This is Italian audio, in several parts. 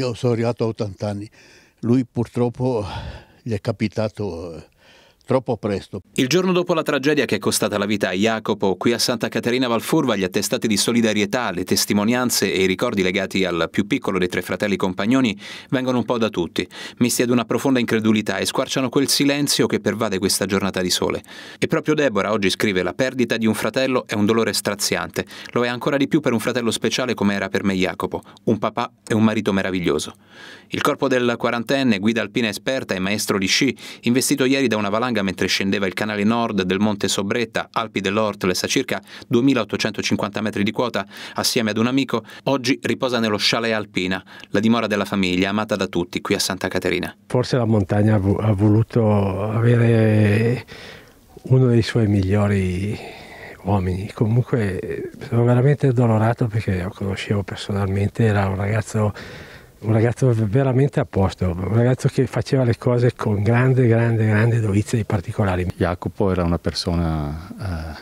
Io sono arrivato a 80 anni, lui purtroppo gli è capitato eh, troppo presto. Il giorno dopo la tragedia che è costata la vita a Jacopo, qui a Santa Caterina Valfurva gli attestati di solidarietà, le testimonianze e i ricordi legati al più piccolo dei tre fratelli compagnoni vengono un po' da tutti, misti ad una profonda incredulità e squarciano quel silenzio che pervade questa giornata di sole. E proprio Deborah oggi scrive la perdita di un fratello è un dolore straziante, lo è ancora di più per un fratello speciale come era per me Jacopo, un papà e un marito meraviglioso. Il corpo del quarantenne, guida alpina esperta e maestro di sci, investito ieri da una valanga Valsuganga mentre scendeva il canale nord del Monte Sobretta, Alpi dell'Ortles, a circa 2850 metri di quota, assieme ad un amico, oggi riposa nello Chalet Alpina, la dimora della famiglia, amata da tutti, qui a Santa Caterina. Forse la montagna ha voluto avere uno dei suoi migliori uomini. Comunque sono veramente addolorato perché lo conoscevo personalmente, era un ragazzo un ragazzo veramente a posto, un ragazzo che faceva le cose con grande, grande, grande dovizia di particolari. Jacopo era una persona eh,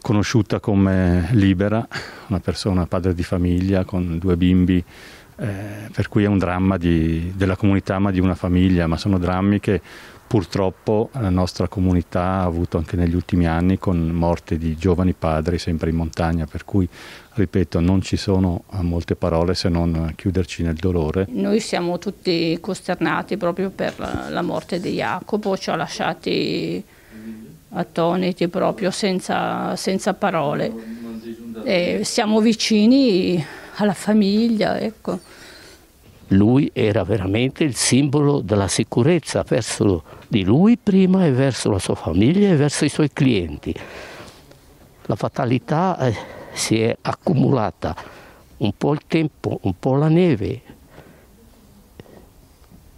conosciuta come libera, una persona padre di famiglia con due bimbi, eh, per cui è un dramma di, della comunità ma di una famiglia, ma sono drammi che purtroppo la nostra comunità ha avuto anche negli ultimi anni con morte di giovani padri sempre in montagna, per cui ripeto non ci sono eh, molte parole se non eh, chiuderci nel dolore. Noi siamo tutti costernati proprio per eh, la morte di Jacopo, ci ha lasciati attoniti proprio senza, senza parole. E siamo vicini alla famiglia, ecco lui era veramente il simbolo della sicurezza verso di lui prima e verso la sua famiglia e verso i suoi clienti. La fatalità eh, si è accumulata, un po' il tempo, un po' la neve.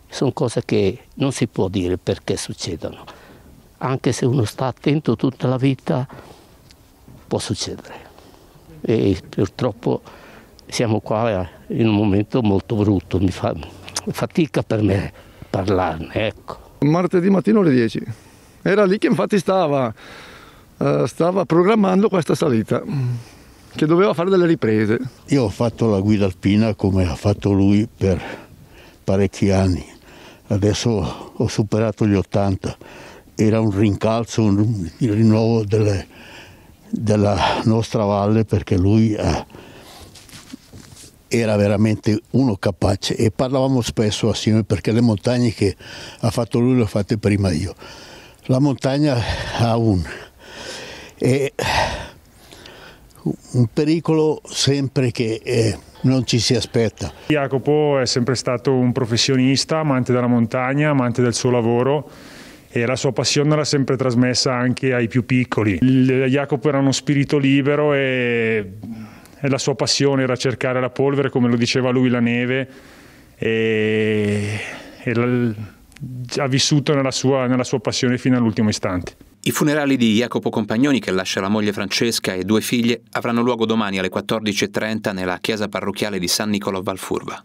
Sono cose che non si può dire perché succedono. Anche se uno sta attento tutta la vita, può succedere. E purtroppo siamo qua eh, in un momento molto brutto, mi fa fatica per me parlarne. Ecco. Martedì mattino alle 10. Era lì che infatti stava, eh, stava programmando questa salita, che doveva fare delle riprese. Io ho fatto la guida alpina come ha fatto lui per parecchi anni. Adesso ho superato gli 80. Era un rincalzo, un rinnovo delle, della nostra valle perché lui ha era veramente uno capace e parlavamo spesso assieme perché le montagne che ha fatto lui le ho fatte prima io. La montagna ha un, un pericolo sempre che... È, eh, non ci si aspetta. Jacopo è sempre stato un professionista, amante della montagna, amante del suo lavoro e la sua passione l'ha sempre trasmessa anche ai più piccoli. Il Jacopo era uno spirito libero e la sua passione era cercare la polvere, come lo diceva lui, la neve, e, e la, ha vissuto nella sua, nella sua passione fino all'ultimo istante. I funerali di Jacopo Compagnoni, che lascia la moglie Francesca e due figlie, avranno luogo domani alle 14.30 nella chiesa parrocchiale di San Nicolò Valfurba.